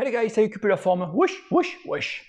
Hey les gars, ça occupé la forme. Wesh, wesh, wesh.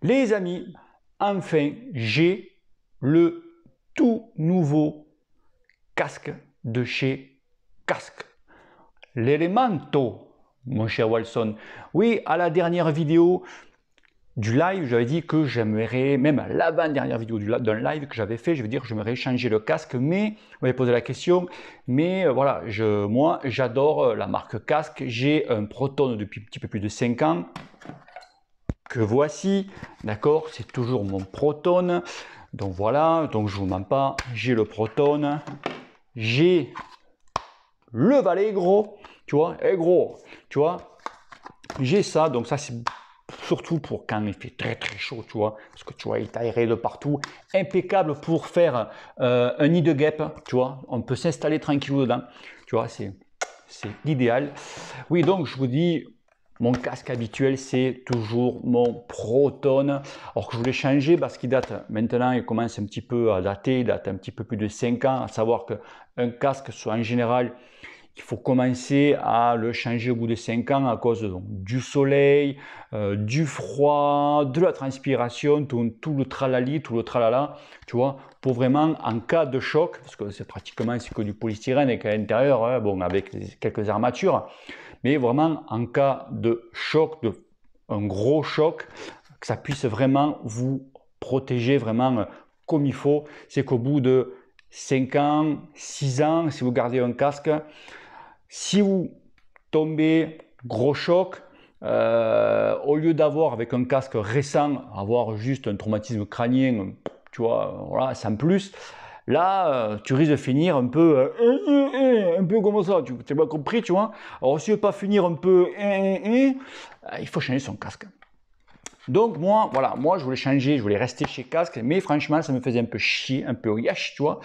Les amis, enfin, j'ai le tout nouveau casque de chez Casque. L'Elemento, mon cher Walson. Oui, à la dernière vidéo, du live, j'avais dit que j'aimerais, même à l'avant-dernière vidéo d'un live que j'avais fait, je veux dire, j'aimerais changer le casque, mais, vous m'avez posé la question, mais euh, voilà, je, moi, j'adore euh, la marque casque, j'ai un Proton depuis un petit peu plus de cinq ans, que voici, d'accord, c'est toujours mon Proton, donc voilà, donc je vous mens pas, j'ai le Proton, j'ai le Valet gros, tu vois, et eh, gros, tu vois, j'ai ça, donc ça c'est surtout pour quand il fait très très chaud, tu vois, parce que tu vois, il est aéré de partout, impeccable pour faire euh, un nid de guêpe, tu vois, on peut s'installer tranquillement dedans, tu vois, c'est l'idéal. Oui, donc je vous dis, mon casque habituel, c'est toujours mon Proton. Alors que je voulais changer parce qu'il date maintenant, il commence un petit peu à dater, il date un petit peu plus de 5 ans, à savoir qu'un casque, soit en général, il faut commencer à le changer au bout de 5 ans à cause du soleil, euh, du froid, de la transpiration, tout, le tralali, tout le tralala, tu vois, pour vraiment, en cas de choc, parce que c'est pratiquement que du polystyrène et qu'à l'intérieur, hein, bon, avec quelques armatures, mais vraiment, en cas de choc, de un gros choc, que ça puisse vraiment vous protéger vraiment euh, comme il faut, c'est qu'au bout de 5 ans, 6 ans, si vous gardez un casque, si vous tombez, gros choc, euh, au lieu d'avoir avec un casque récent, avoir juste un traumatisme crânien, tu vois, voilà, sans plus, là, euh, tu risques de finir un peu, euh, un peu comme ça, tu t'es pas compris, tu vois. Alors, si tu veux pas finir un peu, il faut changer son casque. Donc, moi, voilà, moi, je voulais changer, je voulais rester chez casque, mais franchement, ça me faisait un peu chier, un peu yash, tu vois,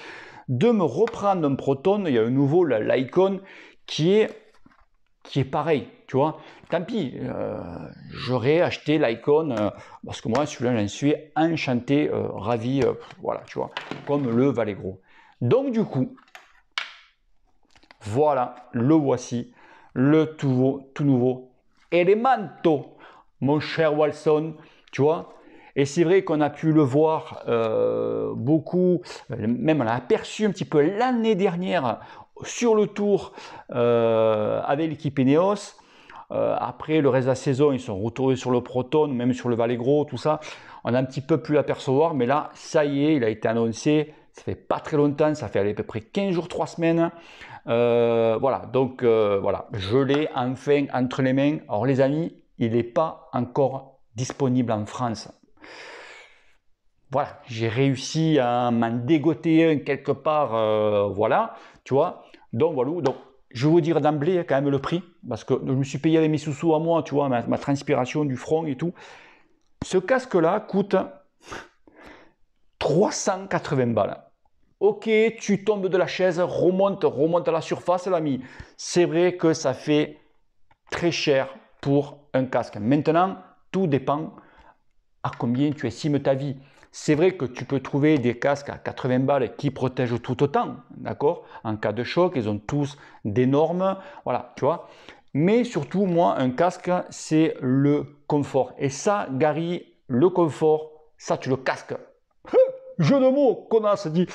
de me reprendre un proton. Il y a un nouveau, l'Icon, qui est, qui est pareil, tu vois. Tant pis, euh, j'aurais acheté l'icône, euh, parce que moi, celui-là, j'en suis enchanté, euh, ravi, voilà, tu vois, comme le gros Donc, du coup, voilà, le voici, le tout, nouveau, tout nouveau Elemento, mon cher Walson, tu vois. Et c'est vrai qu'on a pu le voir beaucoup, même on l'a aperçu un petit peu l'année dernière sur le tour euh, avec l'équipe Eneos, euh, après le reste de la saison, ils sont retournés sur le Proton, même sur le Valais Gros, tout ça. On a un petit peu pu l'apercevoir, mais là, ça y est, il a été annoncé. Ça fait pas très longtemps, ça fait à peu près 15 jours, 3 semaines. Euh, voilà, donc voilà, je l'ai enfin entre les mains. Alors les amis, il n'est pas encore disponible en France voilà, j'ai réussi à m'en dégoter quelque part, euh, voilà, tu vois. Donc voilà, donc je vais vous dire d'emblée quand même le prix, parce que je me suis payé avec mes sous-sous à moi, tu vois, ma, ma, transpiration du front et tout. Ce casque-là coûte 380 balles. Ok, tu tombes de la chaise, remonte, remonte à la surface, l'ami. C'est vrai que ça fait très cher pour un casque. Maintenant, tout dépend à combien tu estimes ta vie. C'est vrai que tu peux trouver des casques à 80 balles qui protègent tout autant, d'accord En cas de choc, ils ont tous des normes, voilà, tu vois. Mais surtout, moi, un casque, c'est le confort. Et ça, Gary, le confort, ça, tu le casques. Hein Jeu de mots, connasse, dit.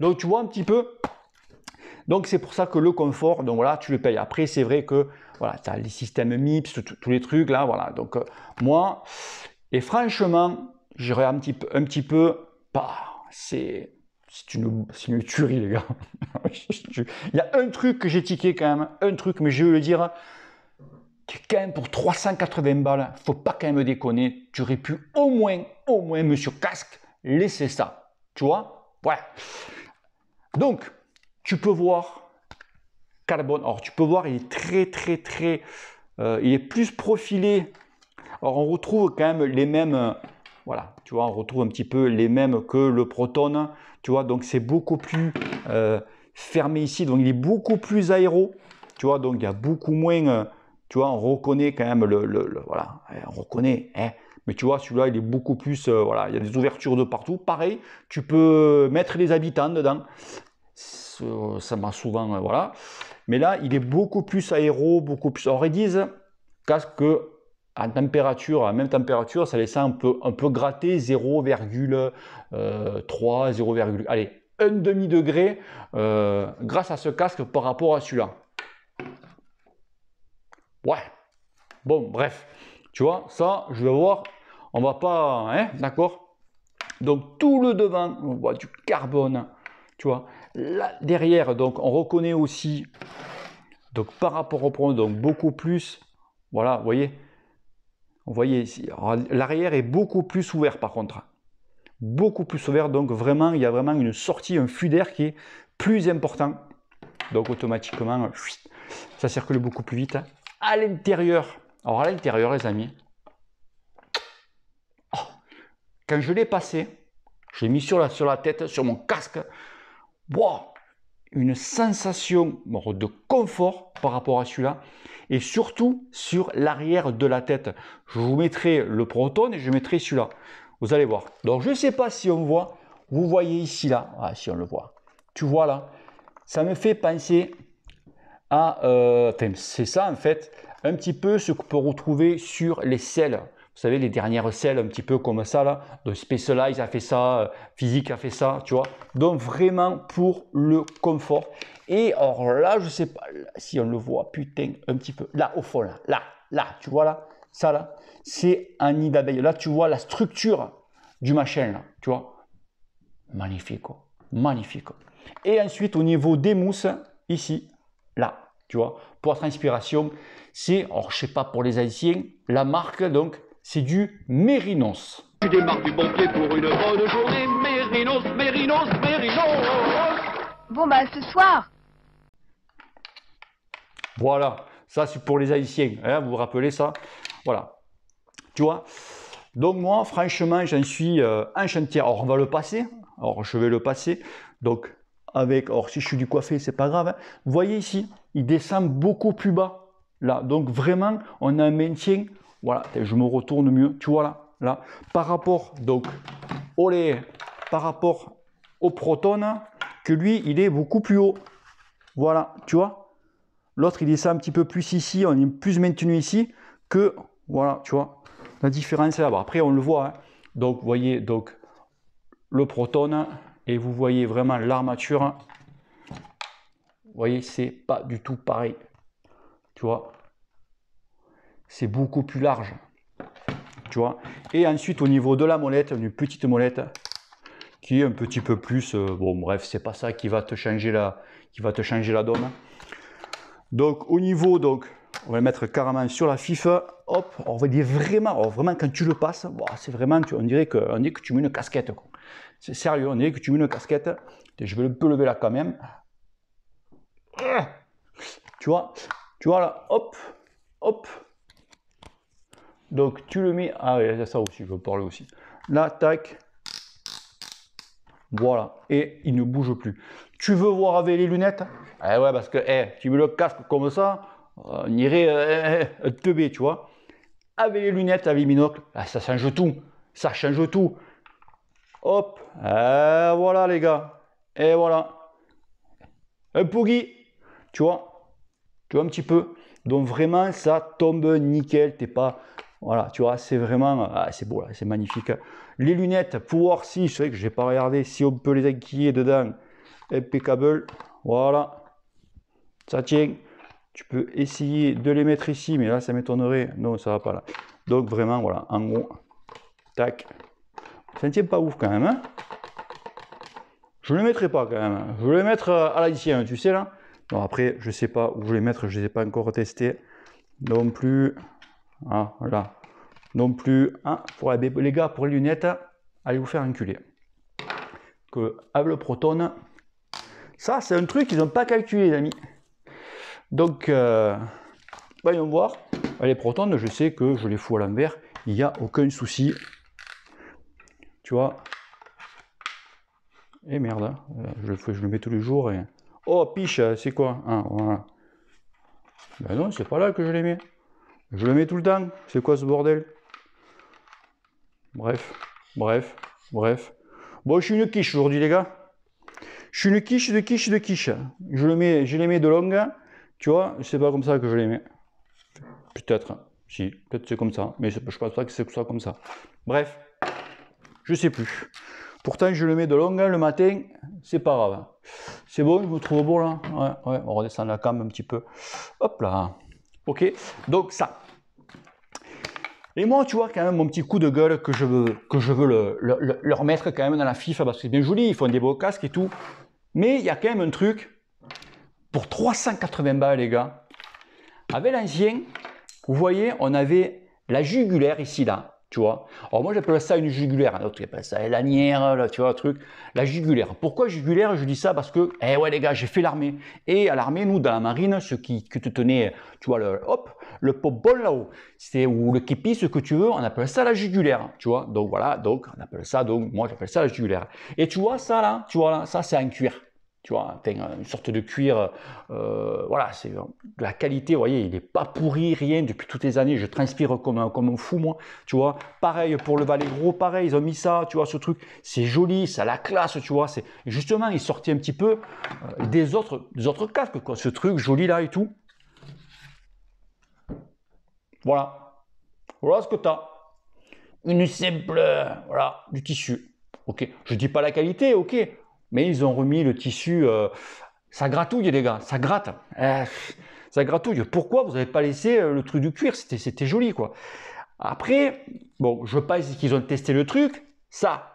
Donc, tu vois un petit peu, donc c'est pour ça que le confort, donc voilà, tu le payes. Après, c'est vrai que voilà, tu as les systèmes MIPS, tous les trucs là, voilà. Donc euh, moi, et franchement, j'irai un petit, peu, un petit peu. pas. Bah, c'est c'est une, une, tuerie, les gars. Il y a un truc que j'ai tiqué quand même, un truc, mais je veux le dire, quand même pour 380 balles, faut pas quand même déconner, tu aurais pu au moins, au moins, monsieur Casque, laisser ça. Tu vois Ouais. Donc, tu peux voir Carbon. Or, tu peux voir, il est très, très, très. Euh, il est plus profilé. Alors, on retrouve quand même les mêmes euh, voilà, tu vois, on retrouve un petit peu les mêmes que le Proton, tu vois, donc c'est beaucoup plus euh, fermé ici, donc il est beaucoup plus aéro, tu vois, donc il y a beaucoup moins, euh, tu vois, on reconnaît quand même le, le, voilà, hein, on reconnaît, hein, mais tu vois, celui-là, il est beaucoup plus, euh, voilà, il y a des ouvertures de partout, pareil, tu peux mettre les habitants dedans, ça m'a souvent, voilà, mais là, il est beaucoup plus aéro, beaucoup plus, alors ils disent, que, à température, à même température, ça laissait un peu, un peu gratter 0,3, 0, euh, allez, un demi degré euh, grâce à ce casque par rapport à celui-là. Ouais. Bon, bref. Tu vois, ça, je vais voir. On va pas, hein, d'accord Donc tout le devant, on voit du carbone. Tu vois, là derrière, donc on reconnaît aussi, donc par rapport au point, donc beaucoup plus. Voilà, vous voyez, vous voyez ici. L'arrière est beaucoup plus ouvert par contre. Beaucoup plus ouvert, donc vraiment, il y a vraiment une sortie, un flux d'air qui est plus important. Donc automatiquement, ça circule beaucoup plus vite. À l'intérieur, alors à l'intérieur les amis, oh, quand je l'ai passé, j'ai mis sur la, sur la tête, sur mon casque, boah, une sensation de confort par rapport à celui-là et surtout sur l'arrière de la tête. Je vous mettrai le proton et je mettrai celui-là. Vous allez voir. Donc je ne sais pas si on voit. Vous voyez ici là. Ah, si on le voit. Tu vois là. Ça me fait penser à... Euh, c'est ça en fait. Un petit peu ce qu'on peut retrouver sur les selles. Vous savez, les dernières selles, un petit peu comme ça, là. De Specialized a fait ça, euh, Physique a fait ça, tu vois. Donc, vraiment pour le confort. Et alors là, je sais pas si on le voit, putain, un petit peu. Là, au fond, là, là, là, tu vois là, ça là, c'est un nid d'abeille. Là, tu vois la structure du machin, là, tu vois. Magnifique, magnifique. Et ensuite, au niveau des mousses, ici, là, tu vois, pour votre inspiration, c'est, alors je sais pas pour les anciens, la marque, donc, c'est du mérinos. Tu démarres du bon pour une bonne journée, mérinos, mérinos, mérinos Bon bah ce soir Voilà, ça c'est pour les haïtiens, hein, vous vous rappelez ça Voilà, tu vois donc moi, franchement, j'en suis euh, un chantier. Alors, on va le passer. Alors, je vais le passer. Donc, avec... Or, si je suis du coiffé, c'est pas grave. Hein. Vous voyez ici, il descend beaucoup plus bas. Là, donc vraiment, on a un maintien voilà, je me retourne mieux. Tu vois là, là, par rapport donc au par rapport au proton, que lui, il est beaucoup plus haut. Voilà, tu vois. L'autre, il est ça un petit peu plus ici, on est plus maintenu ici que, voilà, tu vois. La différence est là-bas. Après, on le voit. Hein. Donc, vous voyez, donc, le proton, et vous voyez vraiment l'armature. Vous voyez, c'est pas du tout pareil. Tu vois, c'est beaucoup plus large. Tu vois Et ensuite, au niveau de la molette, une petite molette qui est un petit peu plus... Euh, bon, bref, c'est pas ça qui va te changer la, qui va te changer la donne. Donc, au niveau, donc, on va le mettre carrément sur la fifa. Hop, on va dire vraiment, oh, vraiment, quand tu le passes, bah, c'est vraiment, on, dirait que, on que tu mets une casquette. C'est sérieux, on dirait que tu mets une casquette. Je vais le, peu lever là quand même. Tu vois, tu vois là, hop, hop, donc tu le mets. Ah, il y a ça aussi, je veux parler aussi. Là, tac. Voilà. Et il ne bouge plus. Tu veux voir avec les lunettes Eh ouais, parce que eh, tu mets le casque comme ça, on irait euh, euh, te tu vois. Avec les lunettes, avec les binocles, ah, ça change tout. Ça change tout. Hop. Eh, voilà, les gars. Et voilà. Un pougie. Tu vois Tu vois un petit peu donc vraiment, ça tombe nickel. T'es pas voilà, tu vois, c'est vraiment, ah, c'est beau, c'est magnifique. Les lunettes, pour voir si, je sais que je n'ai pas regardé, si on peut les acquiller dedans, impeccable, voilà, ça tient. Tu peux essayer de les mettre ici, mais là, ça m'étonnerait, non, ça va pas là. Donc vraiment, voilà, en gros, tac, ça ne tient pas ouf quand même, hein. je ne les mettrai pas quand même, je vais les mettre à la tu sais là. Non, après, je ne sais pas où je vais les mettre, je ne les ai pas encore testés non plus. Ah, voilà. Non plus. pour les, gars, pour les lunettes, allez vous faire enculer. Que le Proton. Ça, c'est un truc qu'ils n'ont pas calculé, les amis. Donc, euh, voyons voir. Les protones, je sais que je les fous à l'envers. Il n'y a aucun souci. Tu vois Et eh, merde, hein. euh, je, le, je le mets tous les jours. Et... Oh, piche, c'est quoi ah, Ben non, c'est pas là que je les mets. Je le mets tout le temps. C'est quoi ce bordel Bref, bref, bref. Bon, je suis une quiche aujourd'hui, les gars. Je suis une quiche de quiche de quiche. Je, le mets, je les mets de longue. Tu vois, c'est pas comme ça que je les mets. Peut-être, si, peut-être c'est comme ça. Mais je pense pas que c'est soit comme ça. Bref, je sais plus. Pourtant, je le mets de longue le matin, c'est pas grave. C'est bon, je vous trouve bon, là. ouais, on redescend la cam un petit peu. Hop là. Ok Donc ça. Et moi, tu vois, quand même, mon petit coup de gueule que je veux, que je veux leur mettre quand même dans la FIFA, parce que c'est bien joli, ils font des beaux casques et tout. Mais il y a quand même un truc, pour 380 balles, les gars, avec l'ancien, vous voyez, on avait la jugulaire ici, là, tu vois Alors moi j'appelle ça une jugulaire, d'autres appelle ça eh, la lanière, là, tu vois, un truc. La jugulaire. Pourquoi jugulaire Je dis ça parce que, eh ouais les gars, j'ai fait l'armée. Et à l'armée, nous, dans la marine, ce qui, te tenait, tu vois, le hop, le pop-ball là-haut, c'est ou le képi, ce que tu veux, on appelle ça la jugulaire, tu vois. Donc voilà, donc on appelle ça, donc moi j'appelle ça la jugulaire. Et tu vois ça là, tu vois là, ça c'est un cuir tu vois, une sorte de cuir, euh, voilà, c'est de la qualité, vous voyez, il n'est pas pourri, rien, depuis toutes les années, je transpire comme un, comme un fou, moi, tu vois, pareil pour le gros pareil, ils ont mis ça, tu vois, ce truc, c'est joli, ça a la classe, tu vois, c'est, justement, il sortit un petit peu euh, des autres, des autres casques, quoi, ce truc joli là et tout. Voilà, voilà ce que tu as, une simple, voilà, du tissu, ok, je dis pas la qualité, ok, mais ils ont remis le tissu. Euh, ça gratouille, les gars, ça gratte. Eh, ça gratouille. Pourquoi vous n'avez pas laissé euh, le truc du cuir C'était joli, quoi. Après, bon, je pense qu'ils ont testé le truc. Ça.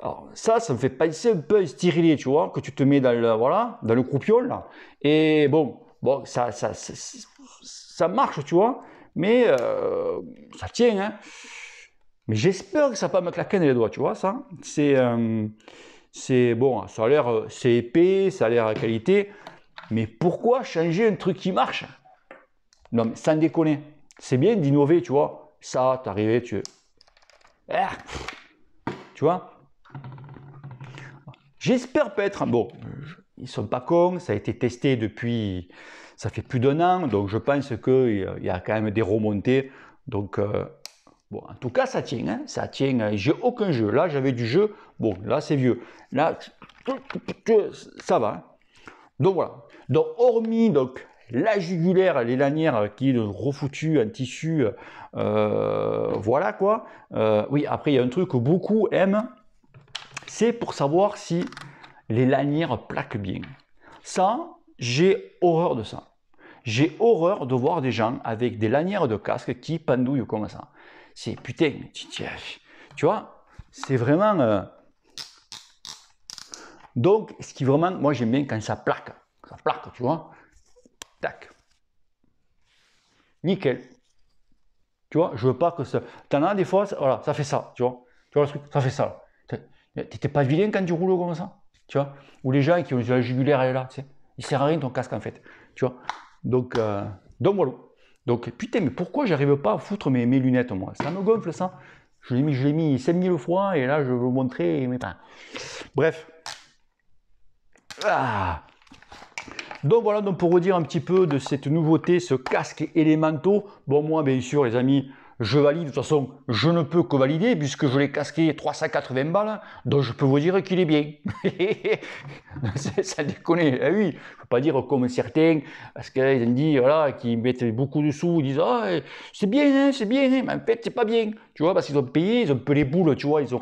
Alors, ça, ça me fait penser un peu à tu vois, que tu te mets dans le, voilà, dans le Et bon, bon ça, ça, marche, tu vois, mais euh, ça tient, hein. Mais j'espère que ça ne va pas me claquer dans les doigts, tu vois, ça. C'est. Euh, bon, ça a l'air. Euh, c'est épais, ça a l'air à qualité. Mais pourquoi changer un truc qui marche Non, mais sans déconner. C'est bien d'innover, tu vois. Ça, t'es arrivé, tu. Ah, tu vois J'espère peut-être. Bon, ils sont pas cons, ça a été testé depuis. Ça fait plus d'un an, donc je pense qu'il y a quand même des remontées. Donc, euh, Bon, en tout cas, ça tient, hein. ça tient. Hein. j'ai aucun jeu. Là, j'avais du jeu. Bon, là, c'est vieux. Là, ça va. Hein. Donc voilà. Donc, hormis donc la jugulaire, les lanières qui est refoutu en tissu, euh, voilà quoi. Euh, oui, après, il y a un truc que beaucoup aiment, c'est pour savoir si les lanières plaquent bien. Ça, j'ai horreur de ça. J'ai horreur de voir des gens avec des lanières de casque qui pendouillent comme ça. C'est putain, tu vois, c'est vraiment. Euh, donc, ce qui vraiment, moi j'aime bien quand ça plaque, ça plaque, tu vois. Tac. Nickel. Tu vois, je veux pas que ça. T'en as des fois, ça, voilà, ça fait ça, tu vois. Tu vois le truc, ça fait ça. T'étais pas vilain quand tu roules comme ça, tu vois. Ou les gens qui ont la jugulaire, là, tu sais. Il sert à rien ton casque en fait, tu vois. Donc, euh... donc voilà. Donc, putain, mais pourquoi j'arrive pas à foutre mes, lunettes, moi Ça me gonfle, ça. Je l'ai mis, je l'ai mis 5000 fois, et là, je veux vous montrer, mais Bref. Ah. Donc voilà, donc pour redire un petit peu de cette nouveauté, ce casque élémentaux. Bon, moi, bien sûr, les amis, je valide, de toute façon, je ne peux que valider, puisque je l'ai casqué 380 balles, donc je peux vous dire qu'il est bien. ça déconne, eh oui, je ne peux pas dire comme certains, parce qu'ils dit, voilà, qui mettent beaucoup de sous, ils disent, ah, eh, c'est bien, hein, c'est bien, hein. mais en fait, c'est pas bien, tu vois, parce qu'ils ont payé, ils ont peu les boules, tu vois, ils, ont,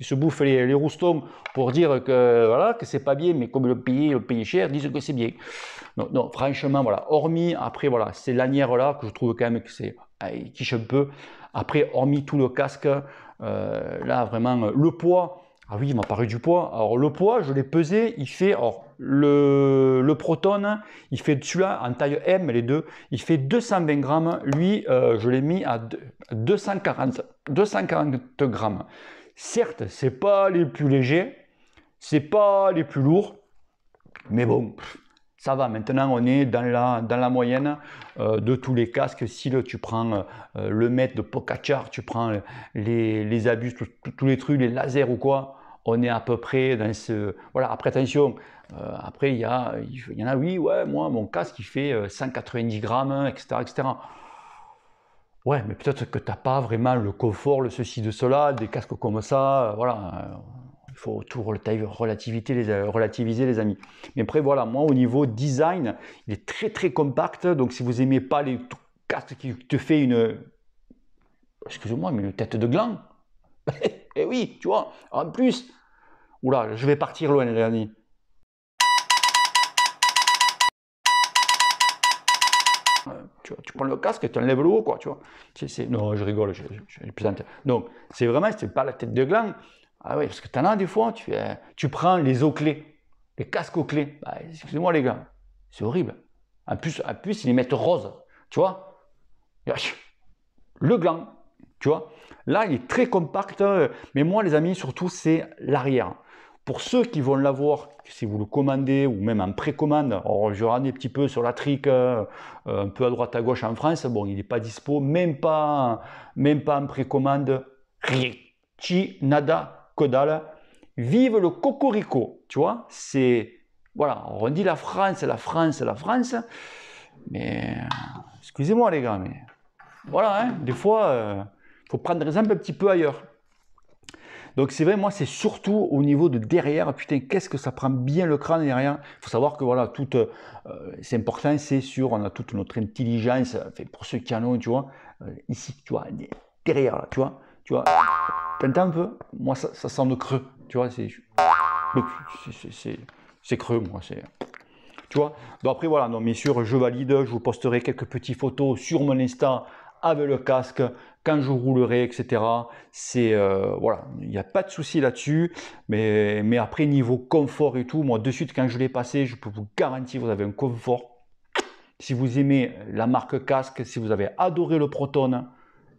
se bouffent les, roustons pour dire que, voilà, que c'est pas bien, mais comme le ils ont pays cher, disent que c'est bien. Non, non, franchement, voilà, hormis, après, voilà, ces lanières-là, que je trouve quand même que c'est il quiche un peu. Après, hormis tout le casque, euh, là vraiment, euh, le poids, ah oui, il m'a parlé du poids. Alors le poids, je l'ai pesé, il fait, alors le, le Proton, il fait celui-là en taille M, les deux, il fait 220 grammes. Lui, euh, je l'ai mis à 240, 240 grammes. Certes, c'est pas les plus légers, c'est pas les plus lourds, mais bon, ça va, maintenant on est dans la, moyenne euh, de tous les casques. Si tu prends euh, le mètre de Pocachar, tu prends les, abus, tous les trucs, les lasers ou quoi, on est à peu près dans ce... Voilà, après attention, euh, après il y, a, il y en a, oui, ouais, moi mon casque il fait 190 grammes, etc. etc. Ouais, mais peut-être que tu n'as pas vraiment le confort, le ceci, de cela, des casques comme ça, voilà. Il faut tout relativiser les, euh, relativiser, les amis. Mais après, voilà, moi, au niveau design, il est très, très compact. Donc, si vous aimez pas les casques qui te fait une... Excusez-moi, mais une tête de gland. eh oui, tu vois. En plus, oula, je vais partir loin, les amis. Euh, tu, prends le casque et tu enlèves le haut, quoi, tu vois. Non, je rigole, je, je, Donc, c'est vraiment, c'est pas la tête de gland, ah oui, parce que t'en as des fois, tu, tu prends les eaux clés, les casques aux clés. Bah, excusez-moi les gars, c'est horrible. En plus, plus, ils les mettent roses, tu vois. Le gland, tu vois. Là, il est très compact, hein. mais moi, les amis, surtout, c'est l'arrière. Pour ceux qui vont l'avoir, si vous le commandez ou même en précommande, je rentre un petit peu sur la trique, euh, un peu à droite à gauche en France, bon, il n'est pas dispo, même pas, même pas en précommande, rien. Chi, nada, dalle. Vive le cocorico, tu vois. C'est voilà, on dit la France, la France, la France. Mais excusez-moi les gars, mais voilà, hein, des fois, euh, faut prendre exemple un petit peu ailleurs. Donc c'est vrai, moi c'est surtout au niveau de derrière, putain, qu'est-ce que ça prend bien le crâne derrière. Il faut savoir que voilà, tout euh, c'est important, c'est sûr, on a toute notre intelligence, fait, pour ceux qui en ont, tu vois, euh, ici, tu vois, derrière, là, tu vois, tu vois. T'entends un peu Moi, ça, sent creux. Tu vois, c'est. C'est creux, moi. C'est. Tu vois Donc après, voilà. Non, mais sûr, je valide. Je vous posterai quelques petites photos sur mon Insta avec le casque quand je roulerai, etc. C'est euh, voilà, il n'y a pas de souci là-dessus. Mais, mais après niveau confort et tout, moi de suite quand je l'ai passé, je peux vous garantir, vous avez un confort. Si vous aimez la marque casque, si vous avez adoré le Proton,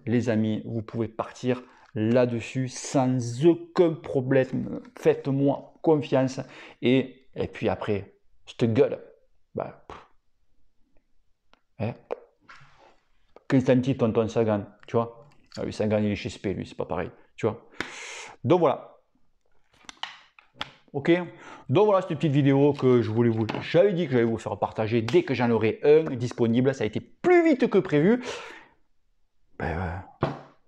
les amis, vous pouvez partir là-dessus sans aucun problème. Faites-moi confiance. Et, et puis après, je te gueule, bah, hein eh. Constanti, tonton Sagan, tu vois. Ah oui, Sagan, il est chez SP, lui, c'est pas pareil, tu vois. Donc voilà. Ok Donc voilà cette petite vidéo que je voulais vous. J'avais dit que j'allais vous faire partager dès que j'en aurai un disponible. Ça a été plus vite que prévu. Ben, euh,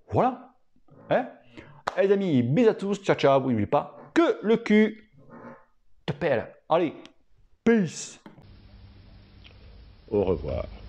voilà. Hein? Eh, les amis, bisous à tous, ciao ciao, n'oubliez pas que le cul te pèle. Allez, peace Au revoir.